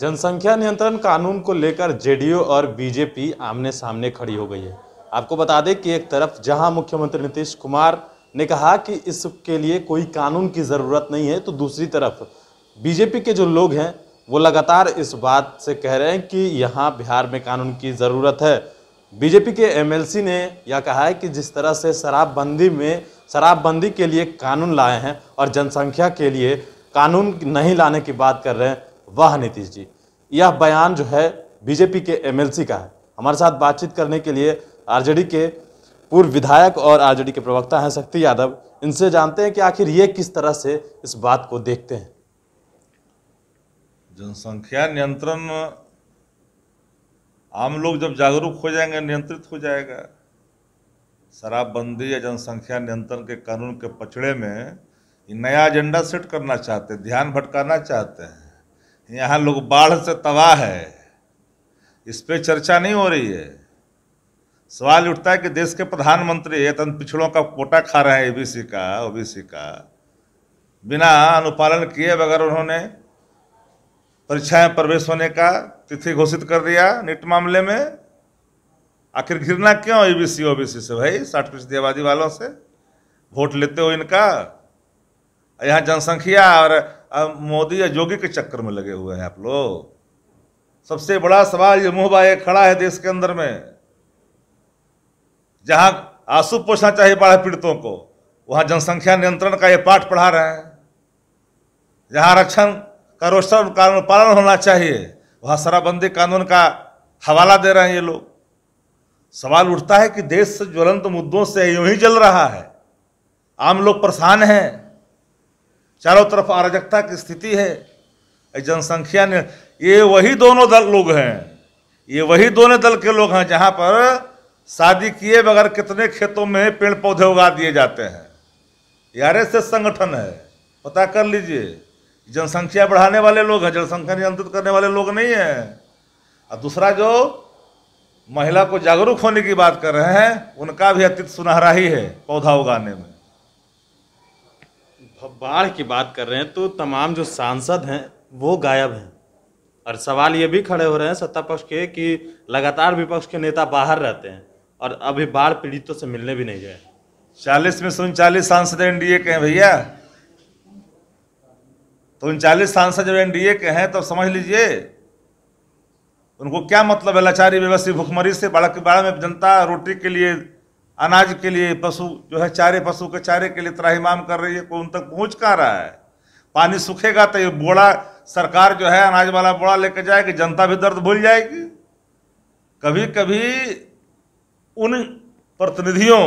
जनसंख्या नियंत्रण कानून को लेकर जेडीयू और बीजेपी आमने सामने खड़ी हो गई है आपको बता दें कि एक तरफ जहां मुख्यमंत्री नीतीश कुमार ने कहा कि इसके लिए कोई कानून की ज़रूरत नहीं है तो दूसरी तरफ बीजेपी के जो लोग हैं वो लगातार इस बात से कह रहे हैं कि यहाँ बिहार में कानून की ज़रूरत है बीजेपी के एमएलसी ने यह कहा है कि जिस तरह से शराबबंदी में शराबबंदी के लिए कानून लाए हैं और जनसंख्या के लिए कानून नहीं लाने की बात कर रहे हैं वह नीतीश जी यह बयान जो है बीजेपी के एमएलसी का है हमारे साथ बातचीत करने के लिए आरजेडी के पूर्व विधायक और आरजेडी के प्रवक्ता हैं शक्ति यादव इनसे जानते हैं कि आखिर ये किस तरह से इस बात को देखते हैं जनसंख्या नियंत्रण आम लोग जब जागरूक हो जाएंगे नियंत्रित हो जाएगा शराबबंदी या जनसंख्या नियंत्रण के कानून के पचड़े में नया एजेंडा सेट करना चाहते हैं ध्यान भटकाना चाहते हैं यहाँ लोग बाढ़ से तबाह है इस पर चर्चा नहीं हो रही है सवाल उठता है कि देश के प्रधानमंत्री तन पिछड़ों का कोटा खा रहे हैं एबीसी का ओबीसी का बिना अनुपालन किए बगैर उन्होंने परीक्षाएं प्रवेश होने का तिथि घोषित कर दिया नीट मामले में आखिर घिरना क्यों ए बी ओबीसी से भाई साठ फीसदी आबादी वालों से वोट लेते हो इनका यहाँ जनसंख्या और अब मोदी या योगी के चक्कर में लगे हुए हैं आप लोग सबसे बड़ा सवाल ये मुंह बाए खड़ा है देश के अंदर में जहां आंसू पोषना चाहिए बाढ़ पीड़ितों को वहां जनसंख्या नियंत्रण का ये पाठ पढ़ा रहे हैं जहां आरक्षण का रोस्टर कानून पालन होना चाहिए वहां शराबबंदी कानून का हवाला दे रहे हैं ये लोग सवाल उठता है कि देश से ज्वलंत मुद्दों से यूं ही जल रहा है आम लोग परेशान हैं चारों तरफ अराजकता की स्थिति है जनसंख्या ने ये वही दोनों दल लोग हैं ये वही दोनों दल के लोग हैं जहाँ पर शादी किए बगैर कितने खेतों में पेड़ पौधे उगा दिए जाते हैं यार e से संगठन है पता कर लीजिए जनसंख्या बढ़ाने वाले लोग हैं जनसंख्या नियंत्रित करने वाले लोग नहीं हैं और दूसरा जो महिला को जागरूक होने की बात कर रहे हैं उनका भी अतीत सुनहरा ही है पौधा उगाने में बाढ़ की बात कर रहे हैं तो तमाम जो सांसद हैं वो गायब हैं और सवाल ये भी खड़े हो रहे हैं सत्ता पक्ष के कि लगातार विपक्ष के नेता बाहर रहते हैं और अभी बाढ़ पीड़ितों से मिलने भी नहीं गए चालीस में से उनचालीस सांसद एनडीए के हैं भैया तो उनचालीस सांसद जब एनडीए के हैं तो समझ लीजिए उनको क्या मतलब है लाचारी व्यवस्थित भुखमरी से बाढ़ बाढ़ में जनता रोटी के लिए अनाज के लिए पशु जो है चारे पशु के चारे के लिए त्राहीमाम कर रही है कोई उन तक पहुँच का रहा है पानी सूखेगा तो ये बोड़ा सरकार जो है अनाज वाला बोड़ा लेकर जाएगी जनता भी दर्द भूल जाएगी कभी कभी उन प्रतिनिधियों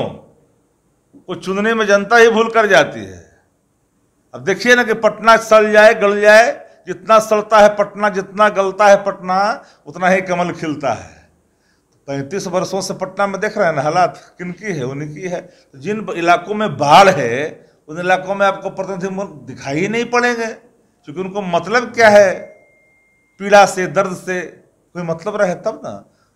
को चुनने में जनता ही भूल कर जाती है अब देखिए ना कि पटना सड़ जाए गल जाए जितना सड़ता है पटना जितना गलता है पटना उतना ही कमल खिलता है पैंतीस वर्षों से पटना में देख रहे हैं ना हालात किन की है उनकी है तो जिन इलाकों में बाढ़ है उन इलाकों में आपको प्रतिनिधि दिखाई नहीं पड़ेंगे क्योंकि उनको मतलब क्या है पीड़ा से दर्द से कोई मतलब रहे तब ना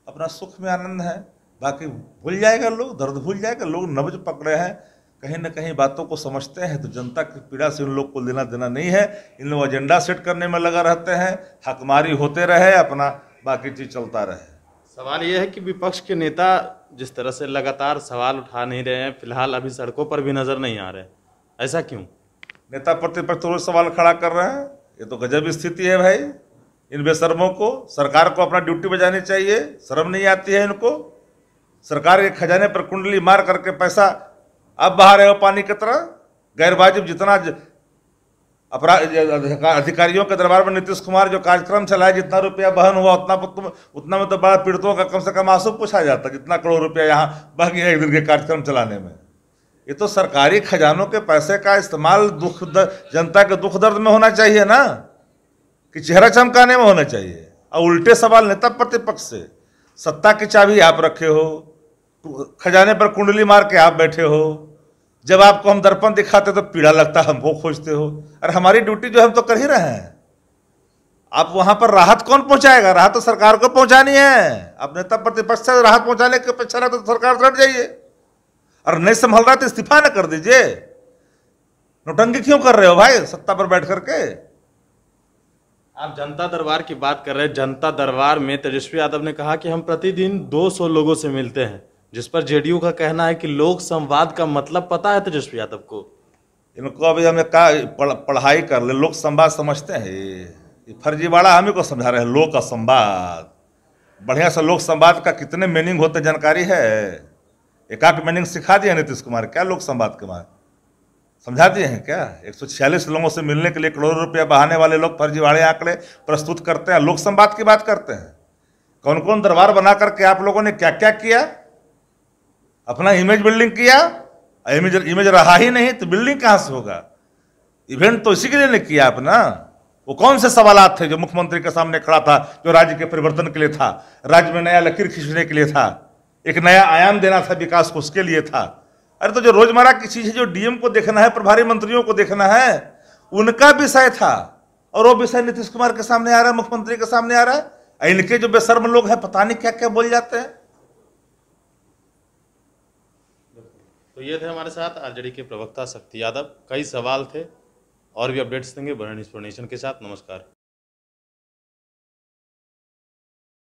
अपना सुख में आनंद है बाकी भूल जाएगा लोग दर्द भूल जाएगा लोग नब्ज पकड़े हैं कहीं ना कहीं बातों को समझते हैं तो जनता की पीड़ा से उन लोग को लेना देना नहीं है इन लोग एजेंडा सेट करने में लगा रहते हैं हकमारी होते रहे अपना बाकी चीज़ चलता रहे सवाल यह है कि विपक्ष के नेता जिस तरह से लगातार सवाल उठा नहीं रहे हैं फिलहाल अभी सड़कों पर भी नजर नहीं आ रहे ऐसा क्यों नेता प्रतिपक्ष तो सवाल खड़ा कर रहे हैं ये तो गजब स्थिति है भाई इन बेसरमों को सरकार को अपना ड्यूटी बजानी चाहिए शर्म नहीं आती है इनको सरकार के खजाने पर कुंडली मार करके पैसा अब बाहर है पानी की तरह गैरवाजिब जितना अपराध अधिकारियों के दरबार में नीतीश कुमार जो कार्यक्रम चलाए जितना रुपया बहन हुआ उतना उतना में तो बड़ा पीड़ितों का कम से कम आंसू पूछा जाता जितना करोड़ रुपया यहाँ बह गया एक दिन के कार्यक्रम चलाने में ये तो सरकारी खजानों के पैसे का इस्तेमाल दुख दर, जनता के दुख दर्द में होना चाहिए ना कि चेहरा चमकाने में होना चाहिए और उल्टे सवाल नेता प्रतिपक्ष से सत्ता की चाबी आप रखे हो खजाने पर कुंडली मार के आप बैठे हो जब आपको हम दर्पण दिखाते तो पीड़ा लगता है वो खोजते हो और हमारी ड्यूटी जो हम तो कर ही रहे हैं आप वहां पर राहत कौन पहुंचाएगा राहत तो सरकार को पहुंचानी है अब नेता प्रतिपक्ष से राहत पहुंचाने के पक्ष रहे तो सरकार हट जाइए और नहीं संभल रहा तो इस्तीफा ना कर दीजिए नोटंगी क्यों कर रहे हो भाई सत्ता पर बैठ करके आप जनता दरबार की बात कर रहे हैं जनता दरबार में तेजस्वी यादव ने कहा कि हम प्रतिदिन 200 लोगों से मिलते हैं जिस पर जेडीयू का कहना है कि लोक संवाद का मतलब पता है तेजस्वी तो यादव को इनको अभी हमें का पढ़ाई कर ले लोक संवाद समझते हैं ये फर्जीवाड़ा हम ही को समझा रहे हैं लोक संवाद बढ़िया से लोक संवाद का कितने मीनिंग होते जानकारी है एकाक मीनिंग सिखा दिए नीतीश कुमार क्या लोक संवाद के बाद समझा दिए हैं क्या एक लोगों से मिलने के लिए करोड़ों रुपया बहाने वाले लोग फर्जीवाड़े आंकड़े प्रस्तुत करते हैं लोक संवाद की बात करते हैं कौन कौन दरबार बना करके आप लोगों ने क्या क्या किया अपना इमेज बिल्डिंग किया इमेज इमेज रहा ही नहीं तो बिल्डिंग कहाँ से होगा इवेंट तो इसी के लिए ने किया अपना वो कौन से सवाल थे जो मुख्यमंत्री के सामने खड़ा था जो राज्य के परिवर्तन के लिए था राज्य में नया लकीर खींचने के लिए था एक नया आयाम देना था विकास को उसके लिए था अरे तो जो रोजमर्रा की चीज है जो डीएम को देखना है प्रभारी मंत्रियों को देखना है उनका विषय था और वो विषय नीतीश कुमार के सामने आ रहा है मुख्यमंत्री के सामने आ रहा है इनके जो बेसर्म लोग हैं पता नहीं क्या क्या बोल जाते हैं तो ये थे हमारे साथ आरजेडी के प्रवक्ता शक्ति यादव कई सवाल थे और भी अपडेट्स देंगे बरन इंस्पोर्नेशन के साथ नमस्कार